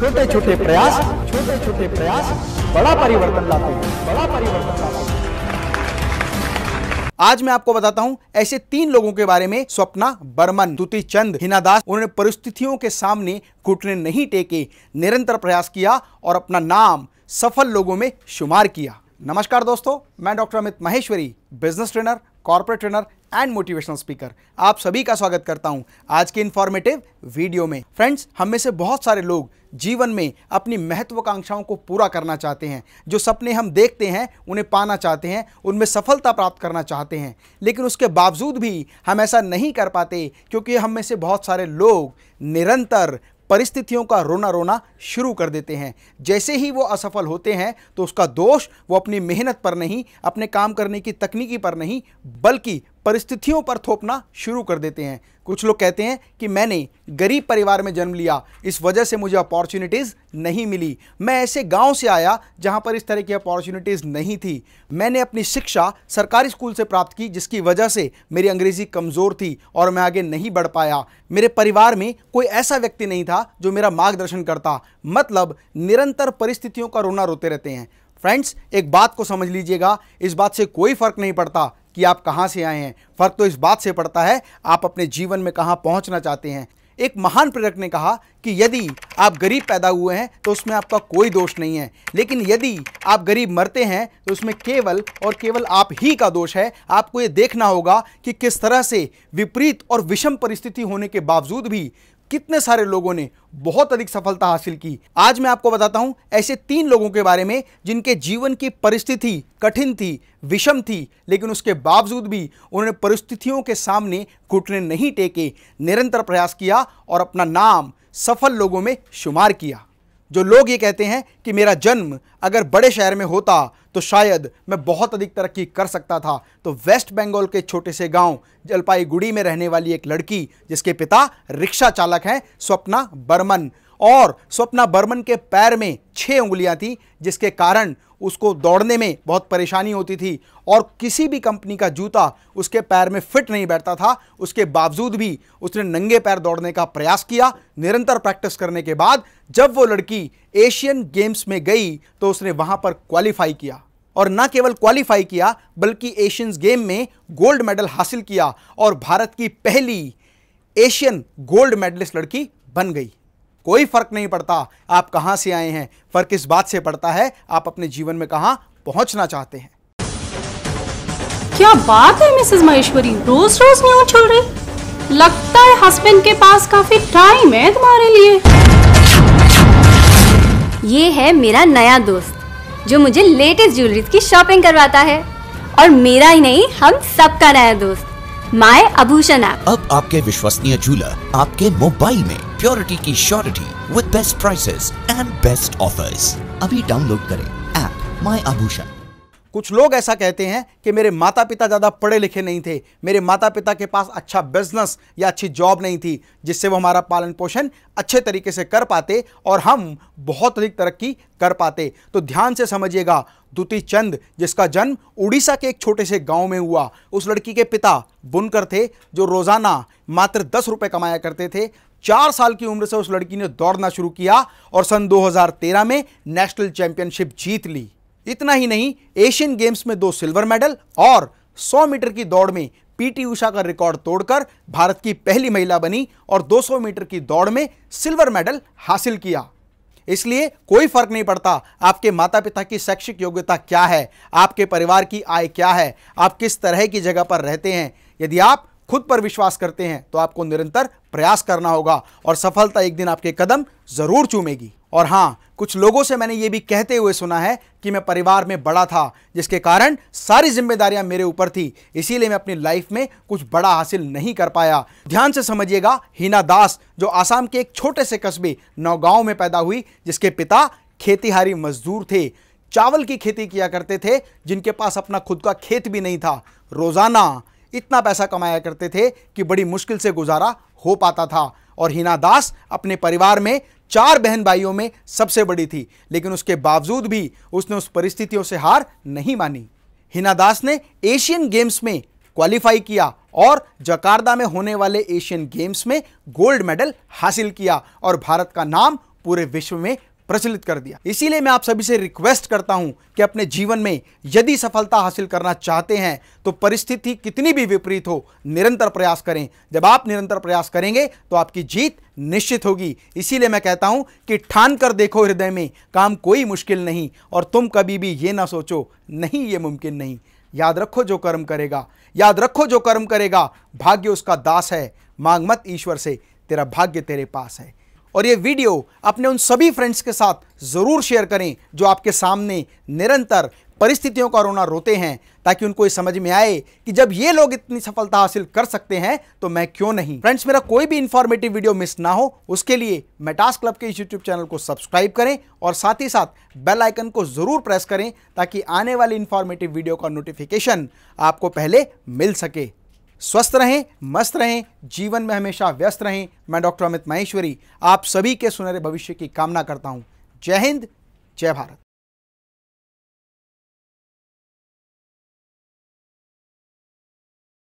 छोटे छोटे प्रयास छोटे छोटे प्रयास बड़ा परिवर्तन लाते हैं बड़ा परिवर्तन लाते हैं आज मैं आपको बताता हूं ऐसे तीन लोगों के बारे में स्वप्ना बर्मन दुति चंद हिना दास उन्होंने परिस्थितियों के सामने घुटने नहीं टेके निरंतर प्रयास किया और अपना नाम सफल लोगों में शुमार किया नमस्कार दोस्तों मैं doctor Amit Maheshwari business trainer corporate trainer and motivational speaker आप सभी का स्वागत करता हूं आज के इन्फॉर्मेटिव वीडियो में फ्रेंड्स हम में से बहुत सारे लोग जीवन में अपनी महत्वाकांक्षाओं को पूरा करना चाहते हैं जो सपने हम देखते हैं उन्हें पाना चाहते हैं उनमें सफलता प्राप्त करना चाहते हैं लेकिन उसके बावजूद भी हम ऐसा नहीं कर पाते क्योंकि हम में से बहुत सारे लोग निरंतर परिस्थितियों का रोना रोना शुरू कर देते हैं जैसे ही वो असफल होते हैं तो उसका दोष वो अपनी मेहनत पर नहीं अपने काम करने की तकनीकी पर नहीं बल्कि परिस्थितियों पर थोपना शुरू कर देते हैं कुछ लोग कहते हैं कि मैंने गरीब परिवार में जन्म लिया इस वजह से मुझे अपॉर्चुनिटीज़ नहीं मिली मैं ऐसे गांव से आया जहां पर इस तरह की अपॉर्चुनिटीज़ नहीं थी मैंने अपनी शिक्षा सरकारी स्कूल से प्राप्त की जिसकी वजह से मेरी अंग्रेज़ी कमज़ोर थी और मैं आगे नहीं बढ़ पाया मेरे परिवार में कोई ऐसा व्यक्ति नहीं था जो मेरा मार्गदर्शन करता मतलब निरंतर परिस्थितियों का रोना रोते रहते हैं फ्रेंड्स एक बात को समझ लीजिएगा इस बात से कोई फर्क नहीं पड़ता कि आप कहाँ से आए हैं फर्क तो इस बात से पड़ता है आप अपने जीवन में कहाँ पहुँचना चाहते हैं एक महान प्रेरक ने कहा कि यदि आप गरीब पैदा हुए हैं तो उसमें आपका कोई दोष नहीं है लेकिन यदि आप गरीब मरते हैं तो उसमें केवल और केवल आप ही का दोष है आपको ये देखना होगा कि किस तरह से विपरीत और विषम परिस्थिति होने के बावजूद भी कितने सारे लोगों ने बहुत अधिक सफलता हासिल की आज मैं आपको बताता हूं ऐसे तीन लोगों के बारे में जिनके जीवन की परिस्थिति कठिन थी विषम थी लेकिन उसके बावजूद भी उन्होंने परिस्थितियों के सामने घुटने नहीं टेके निरंतर प्रयास किया और अपना नाम सफल लोगों में शुमार किया जो लोग ये कहते हैं कि मेरा जन्म अगर बड़े शहर में होता तो शायद मैं बहुत अधिक तरक्की कर सकता था तो वेस्ट बंगाल के छोटे से गांव जलपाईगुड़ी में रहने वाली एक लड़की जिसके पिता रिक्शा चालक हैं स्वप्ना बर्मन और स्वप्ना बर्मन के पैर में छः उंगलियां थी जिसके कारण उसको दौड़ने में बहुत परेशानी होती थी और किसी भी कंपनी का जूता उसके पैर में फिट नहीं बैठता था उसके बावजूद भी उसने नंगे पैर दौड़ने का प्रयास किया निरंतर प्रैक्टिस करने के बाद जब वो लड़की एशियन गेम्स में गई तो उसने वहाँ पर क्वालिफाई किया और न केवल क्वालिफाई किया बल्कि एशियंस गेम में गोल्ड मेडल हासिल किया और भारत की पहली एशियन गोल्ड मेडलिस्ट लड़की बन गई कोई फर्क नहीं पड़ता आप कहां से आए हैं फर्क इस बात से पड़ता है आप अपने जीवन में कहां पहुंचना चाहते हैं क्या बात है मिसेस महेश्वरी रोज रोज न्यू चल रही लगता है हस्बैंड के पास काफी टाइम है तुम्हारे लिए ये है मेरा नया दोस्त जो मुझे लेटेस्ट ज्वेलरी की शॉपिंग करवाता है और मेरा ही नहीं हम सबका नया दोस्त माय आभूषण ऐप अब आपके विश्वसनीय झूला आपके मोबाइल में प्योरिटी की surety with best prices and best offers अभी डाउनलोड करें ऐप माय आभूषण कुछ लोग ऐसा कहते हैं कि मेरे माता पिता ज़्यादा पढ़े लिखे नहीं थे मेरे माता पिता के पास अच्छा बिजनेस या अच्छी जॉब नहीं थी जिससे वो हमारा पालन पोषण अच्छे तरीके से कर पाते और हम बहुत अधिक तरक्की कर पाते तो ध्यान से समझिएगा दुति चंद जिसका जन्म उड़ीसा के एक छोटे से गांव में हुआ उस लड़की के पिता बुनकर थे जो रोज़ाना मात्र दस रुपये कमाया करते थे चार साल की उम्र से उस लड़की ने दौड़ना शुरू किया और सन दो में नेशनल चैंपियनशिप जीत ली इतना ही नहीं एशियन गेम्स में दो सिल्वर मेडल और 100 मीटर की दौड़ में पीटी उषा का रिकॉर्ड तोड़कर भारत की पहली महिला बनी और 200 मीटर की दौड़ में सिल्वर मेडल हासिल किया इसलिए कोई फर्क नहीं पड़ता आपके माता पिता की शैक्षिक योग्यता क्या है आपके परिवार की आय क्या है आप किस तरह की जगह पर रहते हैं यदि आप खुद पर विश्वास करते हैं तो आपको निरंतर प्रयास करना होगा और सफलता एक दिन आपके कदम जरूर चूमेगी और हाँ कुछ लोगों से मैंने ये भी कहते हुए सुना है कि मैं परिवार में बड़ा था जिसके कारण सारी जिम्मेदारियां मेरे ऊपर थी इसीलिए मैं अपनी लाइफ में कुछ बड़ा हासिल नहीं कर पाया ध्यान से समझिएगा हीना दास जो आसाम के एक छोटे से कस्बे नौगांव में पैदा हुई जिसके पिता खेतीहारी मजदूर थे चावल की खेती किया करते थे जिनके पास अपना खुद का खेत भी नहीं था रोजाना इतना पैसा कमाया करते थे कि बड़ी मुश्किल से गुजारा हो पाता था और हिना दास अपने परिवार में चार बहन भाइयों में सबसे बड़ी थी लेकिन उसके बावजूद भी उसने उस परिस्थितियों से हार नहीं मानी हिना दास ने एशियन गेम्स में क्वालिफाई किया और जकार्दा में होने वाले एशियन गेम्स में गोल्ड मेडल हासिल किया और भारत का नाम पूरे विश्व में प्रचलित कर दिया इसीलिए मैं आप सभी से रिक्वेस्ट करता हूं कि अपने जीवन में यदि सफलता हासिल करना चाहते हैं तो परिस्थिति कितनी भी विपरीत हो निरंतर प्रयास करें जब आप निरंतर प्रयास करेंगे तो आपकी जीत निश्चित होगी इसीलिए मैं कहता हूं कि ठान कर देखो हृदय में काम कोई मुश्किल नहीं और तुम कभी भी ये ना सोचो नहीं ये मुमकिन नहीं याद रखो जो कर्म करेगा याद रखो जो कर्म करेगा भाग्य उसका दास है मांग मत ईश्वर से तेरा भाग्य तेरे पास है और ये वीडियो अपने उन सभी फ्रेंड्स के साथ ज़रूर शेयर करें जो आपके सामने निरंतर परिस्थितियों का रोना रोते हैं ताकि उनको ये समझ में आए कि जब ये लोग इतनी सफलता हासिल कर सकते हैं तो मैं क्यों नहीं फ्रेंड्स मेरा कोई भी इन्फॉर्मेटिव वीडियो मिस ना हो उसके लिए मेटास क्लब के इस यूट्यूब चैनल को सब्सक्राइब करें और साथ ही साथ बेल आइकन को ज़रूर प्रेस करें ताकि आने वाली इन्फॉर्मेटिव वीडियो का नोटिफिकेशन आपको पहले मिल सके स्वस्थ रहें मस्त रहें जीवन में हमेशा व्यस्त रहें मैं डॉक्टर अमित माहेश्वरी आप सभी के सुनहरे भविष्य की कामना करता हूँ जय हिंद जय भारत